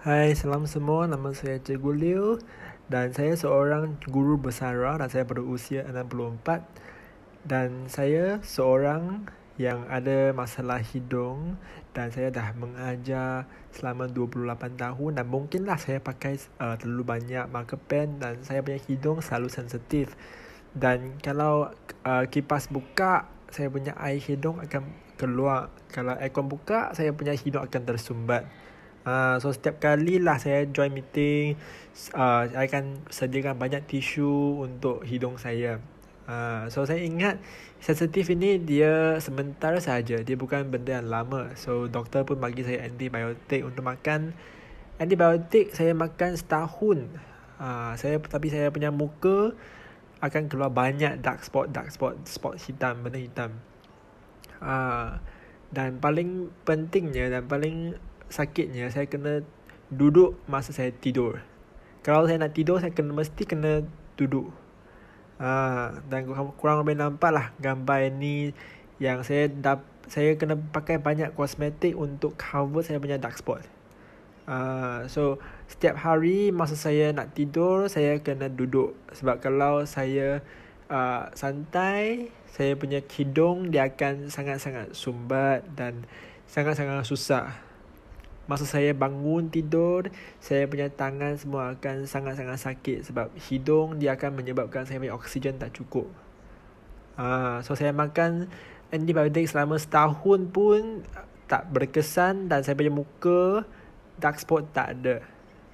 Hai, salam semua. Nama saya Cikgu Liu dan saya seorang guru bersara dan saya berusia 64 dan saya seorang yang ada masalah hidung dan saya dah mengajar selama 28 tahun dan mungkinlah saya pakai uh, terlalu banyak marker pen dan saya punya hidung selalu sensitif dan kalau uh, kipas buka saya punya air hidung akan keluar kalau aircon buka saya punya hidung akan tersumbat Uh, so setiap kali lah saya join meeting, uh, ah, saya akan sediakan banyak tisu untuk hidung saya. Uh, so saya ingat sensitif ini dia sementara saja, dia bukan benda yang lama. So doktor pun bagi saya antibiotik untuk makan. Antibiotik saya makan setahun. Uh, saya tapi saya punya muka akan keluar banyak dark spot, dark spot, spot hitam, benda hitam. Uh, dan paling pentingnya dan paling sakitnya saya kena duduk masa saya tidur. Kalau saya nak tidur saya kena mesti kena duduk. Ah dan kurang lebih nampak lah gambar ini yang saya dap saya kena pakai banyak kosmetik untuk cover saya punya dark spot. Ah so setiap hari masa saya nak tidur saya kena duduk sebab kalau saya Uh, santai saya punya hidung dia akan sangat-sangat sumbat dan sangat-sangat susah Masa saya bangun tidur, saya punya tangan semua akan sangat-sangat sakit sebab hidung dia akan menyebabkan saya punya oksigen tak cukup. Ah, so saya makan antibiotik selama setahun pun tak berkesan dan saya punya muka dark spot tak ada.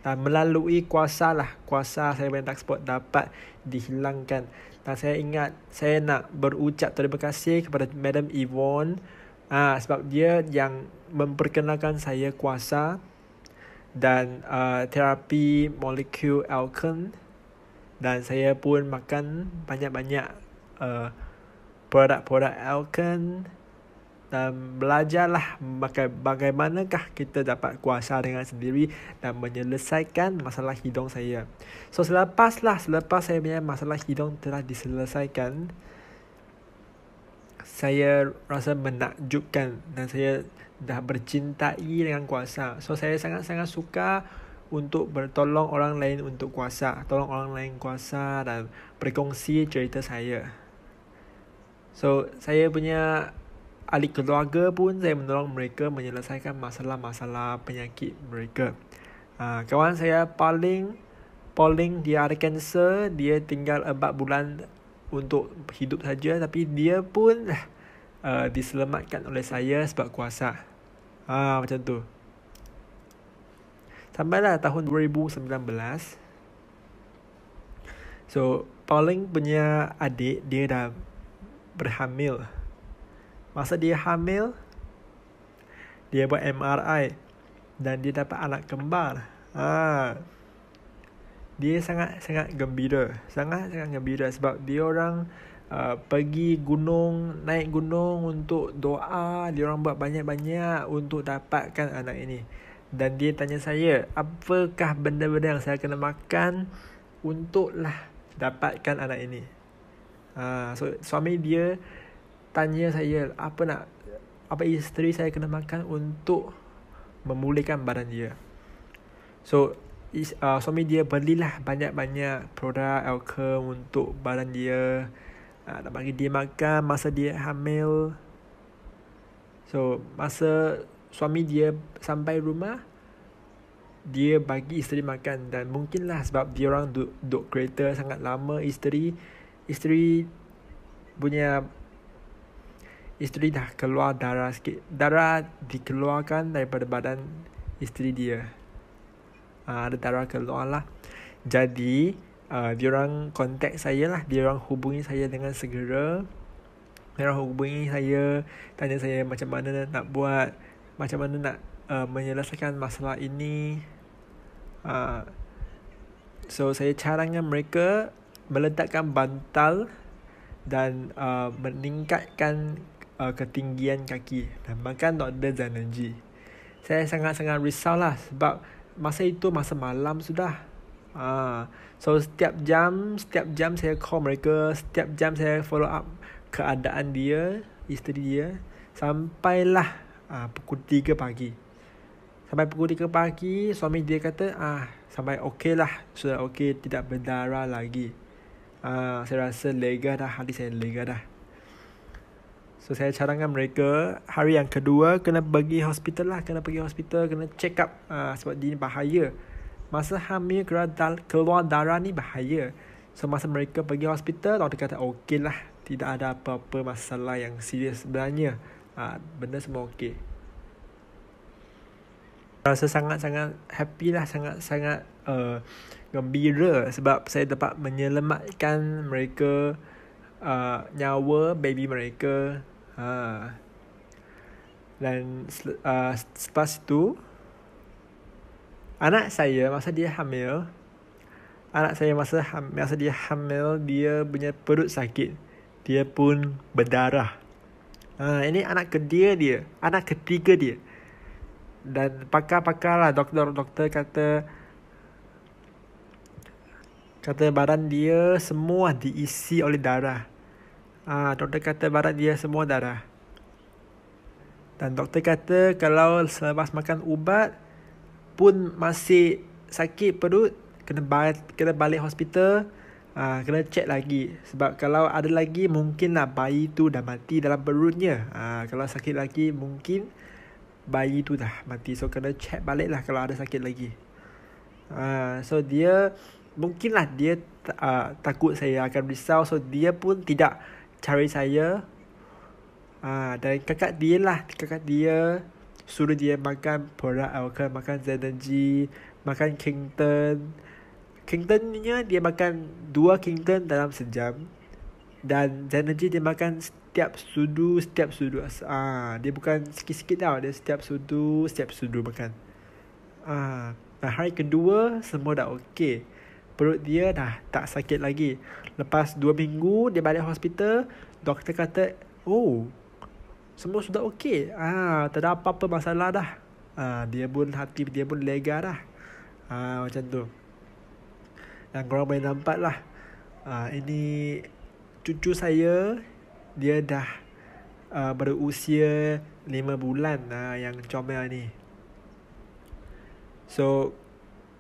Dan melalui kuasa lah, kuasa saya punya dark spot dapat dihilangkan. Dan saya ingat saya nak berucap terima kasih kepada Madam Yvonne Ha, sebab dia yang memperkenalkan saya kuasa dan uh, terapi molekul alkan dan saya pun makan banyak-banyak uh, produk-produk alkan dan belajarlah bagaimanakah kita dapat kuasa dengan sendiri dan menyelesaikan masalah hidung saya. So selepaslah selepas saya punya masalah hidung telah diselesaikan, saya rasa menakjubkan dan saya dah bercintai dengan kuasa. So saya sangat-sangat suka untuk bertolong orang lain untuk kuasa, tolong orang lain kuasa dan berkongsi cerita saya. So saya punya ahli keluarga pun saya menolong mereka menyelesaikan masalah-masalah penyakit mereka. Uh, kawan saya paling paling dia ada kanser, dia tinggal 4 bulan untuk hidup saja tapi dia pun eh, uh, diselamatkan oleh saya sebab kuasa. Ha macam tu. Sampailah tahun 2019. So Pauling punya adik dia dah berhamil. Masa dia hamil dia buat MRI dan dia dapat anak kembar. Ha dia sangat-sangat gembira. Sangat-sangat gembira sebab dia orang uh, pergi gunung, naik gunung untuk doa. Dia orang buat banyak-banyak untuk dapatkan anak ini. Dan dia tanya saya, apakah benda-benda yang saya kena makan untuklah dapatkan anak ini? Uh, so, suami dia tanya saya, apa nak apa isteri saya kena makan untuk memulihkan badan dia. So, is, uh, suami dia belilah banyak-banyak produk Alkem untuk badan dia. Uh, nak bagi dia makan masa dia hamil. So, masa suami dia sampai rumah, dia bagi isteri makan dan mungkinlah sebab dia orang duduk, duduk kereta sangat lama isteri isteri punya isteri dah keluar darah sikit darah dikeluarkan daripada badan isteri dia uh, ada darah keluar lah. Jadi, uh, orang kontak saya lah. orang hubungi saya dengan segera. Diorang hubungi saya, tanya saya macam mana nak buat, macam mana nak uh, menyelesaikan masalah ini. Uh, so, saya carangan mereka meletakkan bantal dan uh, meningkatkan uh, ketinggian kaki. Dan makan Dr. Zanaji. Saya sangat-sangat risau lah sebab masa itu masa malam sudah. Ah, so setiap jam, setiap jam saya call mereka, setiap jam saya follow up keadaan dia, isteri dia. Sampailah ah, pukul 3 pagi. Sampai pukul 3 pagi, suami dia kata, ah, sampai okey lah, sudah okey, tidak berdarah lagi. Ah, saya rasa lega dah, hati saya lega dah. So saya carangkan mereka hari yang kedua kena pergi hospital lah, kena pergi hospital, kena check up uh, sebab dia ni bahaya. Masa hamil keluar, keluar darah ni bahaya. So masa mereka pergi hospital, doktor kata okey lah. Tidak ada apa-apa masalah yang serius sebenarnya. Uh, benda semua okey. Rasa sangat-sangat happy lah, sangat-sangat uh, gembira sebab saya dapat menyelamatkan mereka uh, nyawa baby mereka Ha. Dan uh, selepas itu anak saya masa dia hamil anak saya masa hamil masa dia hamil dia punya perut sakit. Dia pun berdarah. Ha, ini anak kedua dia, anak ketiga dia. Dan pakar-pakar lah doktor-doktor kata kata badan dia semua diisi oleh darah. Ah, ha, doktor kata barat dia semua darah. Dan doktor kata kalau selepas makan ubat pun masih sakit perut, kena balik, kena balik hospital, ha, kena check lagi. Sebab kalau ada lagi, mungkinlah bayi tu dah mati dalam perutnya. Ha, kalau sakit lagi, mungkin bayi tu dah mati. So, kena check balik lah kalau ada sakit lagi. Ha, so, dia mungkinlah dia uh, takut saya akan risau. So, dia pun tidak cari saya uh, dan kakak dia lah kakak dia suruh dia makan produk alkohol makan zenergy makan kington kington nya dia makan dua kington dalam sejam dan zenergy dia makan setiap sudu setiap sudu ah uh, dia bukan sikit-sikit tau dia setiap sudu setiap sudu makan ah uh, hari kedua semua dah okey perut dia dah tak sakit lagi. Lepas dua minggu dia balik hospital, doktor kata, "Oh, semua sudah okey. Ah, tak ada apa-apa masalah dah." Ah, dia pun hati dia pun lega dah. Ah, macam tu. Dan korang boleh nampak lah. Ah, ini cucu saya dia dah uh, berusia lima bulan uh, yang comel ni. So,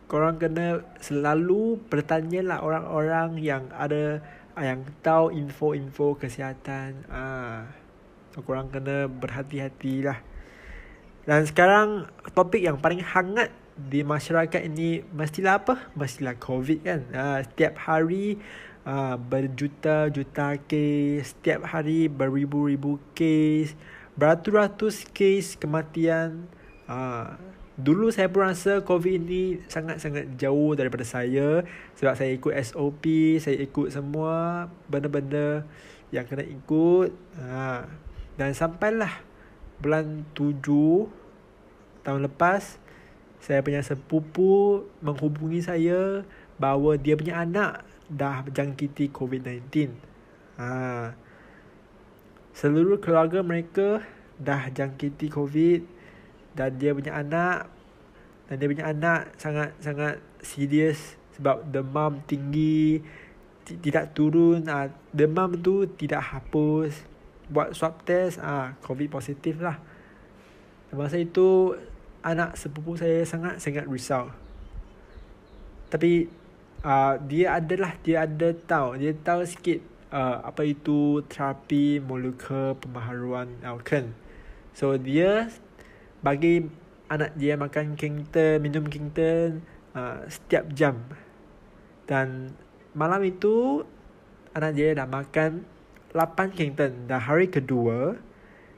korang kena selalu bertanya lah orang-orang yang ada ah, yang tahu info-info kesihatan. Ah. So korang kena berhati-hatilah. Dan sekarang topik yang paling hangat di masyarakat ini mestilah apa? Mestilah COVID kan. Ah, setiap hari ah, berjuta-juta kes, setiap hari beribu-ribu kes, beratus-ratus kes kematian. Ah, Dulu saya pun rasa COVID ini sangat-sangat jauh daripada saya sebab saya ikut SOP, saya ikut semua benda-benda yang kena ikut. Ha. Dan sampailah bulan tujuh tahun lepas, saya punya sepupu menghubungi saya bahawa dia punya anak dah jangkiti COVID-19. Ha. Seluruh keluarga mereka dah jangkiti covid dan dia punya anak dan dia punya anak sangat sangat serius sebab demam tinggi tidak turun ah demam tu tidak hapus buat swab test ah covid positif lah masa itu anak sepupu saya sangat sangat risau tapi ah dia adalah dia ada tahu dia tahu sikit ah, apa itu terapi molekul pembaharuan alken so dia bagi anak dia makan Kington, minum Kington uh, setiap jam. Dan malam itu anak dia dah makan 8 Kington. Dah hari kedua,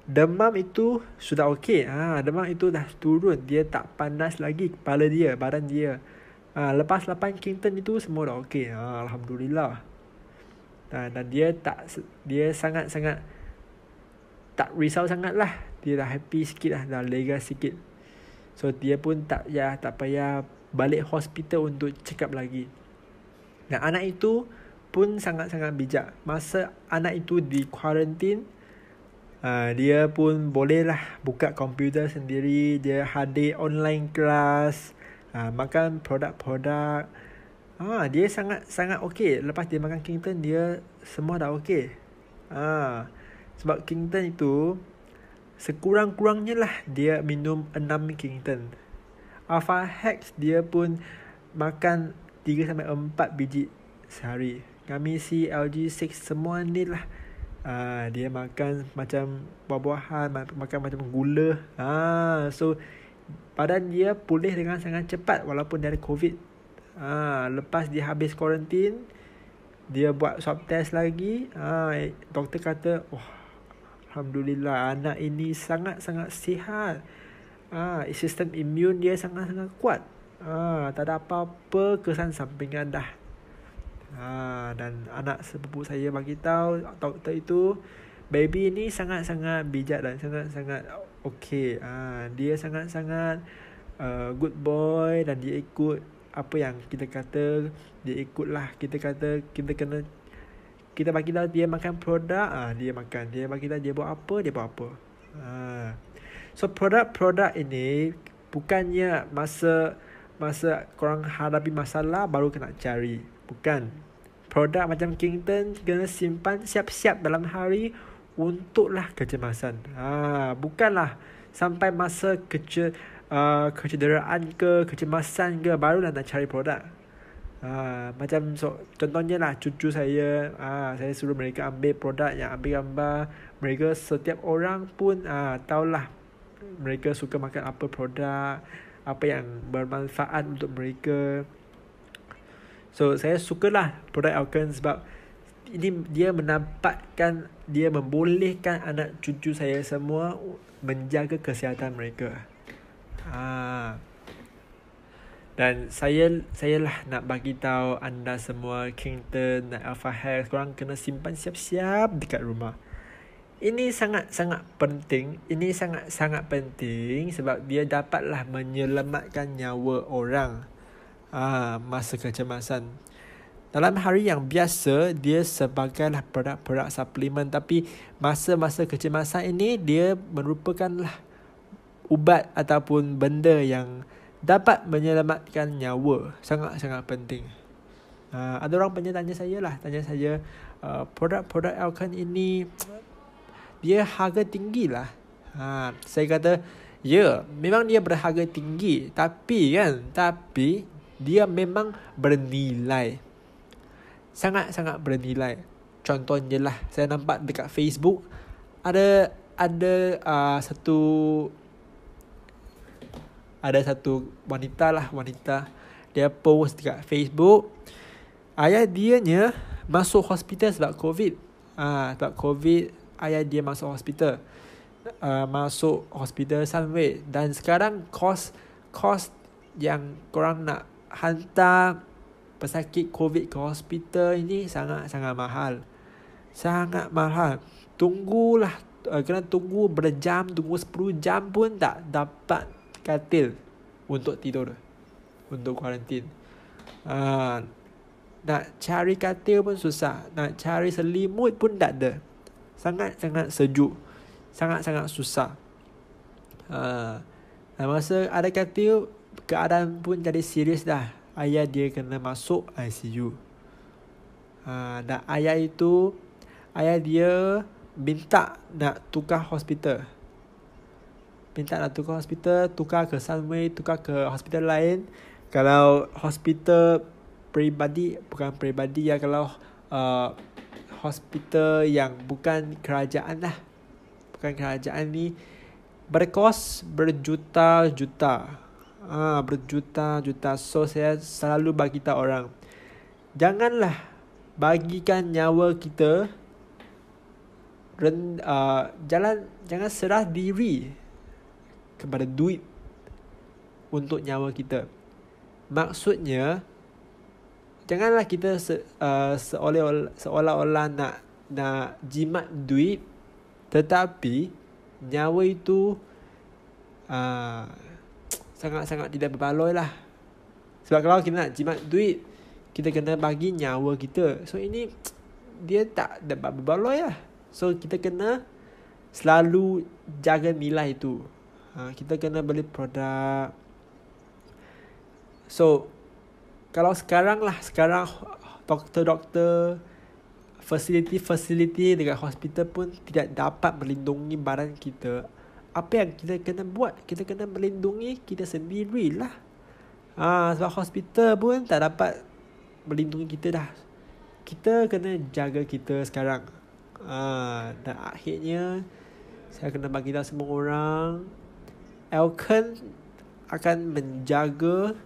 demam itu sudah okey. Ha, demam itu dah turun. Dia tak panas lagi kepala dia, badan dia. Ha, lepas 8 Kington itu semua dah okey. Ha, Alhamdulillah. Ha, dan dia tak dia sangat-sangat tak risau sangatlah. lah dia dah happy sikit lah dah lega sikit so dia pun tak ya tak payah balik hospital untuk check up lagi Nah anak itu pun sangat-sangat bijak masa anak itu di kuarantin uh, ah, dia pun bolehlah buka komputer sendiri dia hadir online kelas uh, makan produk-produk Ah ha, dia sangat sangat okey lepas dia makan Kingston dia semua dah okey. Ah ha, sebab Kingston itu sekurang-kurangnya lah dia minum 6 Kington. Alpha Hex dia pun makan 3 sampai 4 biji sehari. Kami si LG6 semua ni lah. Uh, dia makan macam buah-buahan, makan macam gula. Ah, so, badan dia pulih dengan sangat cepat walaupun dia ada COVID. Ah, lepas dia habis kuarantin, dia buat swab test lagi. Ah, doktor kata, wah, oh, Alhamdulillah anak ini sangat-sangat sihat. Ah, sistem imun dia sangat-sangat kuat. Ah, tak ada apa-apa kesan sampingan dah. Ah, dan anak sepupu saya bagi tahu doktor itu baby ini sangat-sangat bijak dan sangat-sangat okey. Ah, dia sangat-sangat uh, good boy dan dia ikut apa yang kita kata dia ikutlah kita kata kita kena kita bagi tahu dia makan produk ah dia makan dia bagi tahu dia buat apa dia buat apa ha. so produk produk ini bukannya masa masa korang hadapi masalah baru kena cari bukan produk macam Kington kena simpan siap-siap dalam hari untuklah kecemasan ha. bukanlah sampai masa kece uh, kecederaan ke kecemasan ke baru nak cari produk Aa, ah, macam so, contohnya lah cucu saya aa, ah, saya suruh mereka ambil produk yang ambil gambar mereka setiap orang pun aa, ah, tahulah mereka suka makan apa produk apa yang bermanfaat untuk mereka so saya sukalah produk Alkan sebab ini dia menampakkan dia membolehkan anak cucu saya semua menjaga kesihatan mereka ah dan saya saya lah nak bagi tahu anda semua Kington dan Alpha Hair korang kena simpan siap-siap dekat rumah. Ini sangat sangat penting. Ini sangat sangat penting sebab dia dapatlah menyelamatkan nyawa orang ah masa kecemasan. Dalam hari yang biasa dia sebagai lah produk-produk suplemen tapi masa-masa kecemasan ini dia merupakanlah ubat ataupun benda yang dapat menyelamatkan nyawa sangat-sangat penting. Uh, ada orang pernah tanya saya lah, tanya saya uh, produk-produk Alkan ini dia harga tinggi lah. Uh, saya kata, ya yeah, memang dia berharga tinggi tapi kan, tapi dia memang bernilai. Sangat-sangat bernilai. Contohnya lah, saya nampak dekat Facebook ada ada uh, satu ada satu wanita lah wanita dia post dekat Facebook ayah dia nya masuk hospital sebab covid ah ha, sebab covid ayah dia masuk hospital uh, masuk hospital somewhere dan sekarang kos kos yang korang nak hantar pesakit covid ke hospital ini sangat sangat mahal sangat mahal tunggulah uh, kena tunggu berjam tunggu 10 jam pun tak dapat katil untuk tidur untuk kuarantin. Uh, nak cari katil pun susah, nak cari selimut pun tak ada. Sangat-sangat sejuk. Sangat-sangat susah. Uh, masa ada katil, keadaan pun jadi serius dah. Ayah dia kena masuk ICU. Uh, ah, dan ayah itu, ayah dia minta nak tukar hospital minta nak tukar hospital, tukar ke Sunway, tukar ke hospital lain. Kalau hospital peribadi, bukan peribadi ya, kalau uh, hospital yang bukan kerajaan lah. Bukan kerajaan ni, berkos berjuta-juta. Ah, berjuta-juta. So, saya selalu bagi tahu orang, janganlah bagikan nyawa kita Ren, uh, jalan jangan serah diri kepada duit untuk nyawa kita. Maksudnya janganlah kita se, uh, seolah seolah-olah nak nak jimat duit tetapi nyawa itu uh, sangat-sangat tidak berbaloi lah. Sebab kalau kita nak jimat duit, kita kena bagi nyawa kita. So ini dia tak dapat berbaloi lah. So kita kena selalu jaga nilai itu. Ah, kita kena beli produk. So, kalau sekarang lah, sekarang doktor-doktor, facility-facility dekat hospital pun tidak dapat melindungi badan kita. Apa yang kita kena buat? Kita kena melindungi kita sendiri lah. Ha, sebab hospital pun tak dapat melindungi kita dah. Kita kena jaga kita sekarang. Ha, dan akhirnya, saya kena bagi tahu semua orang Elkan akan menjaga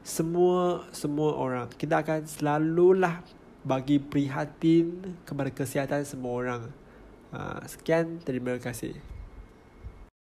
semua semua orang. Kita akan selalulah bagi prihatin kepada kesihatan semua orang. Uh, sekian, terima kasih.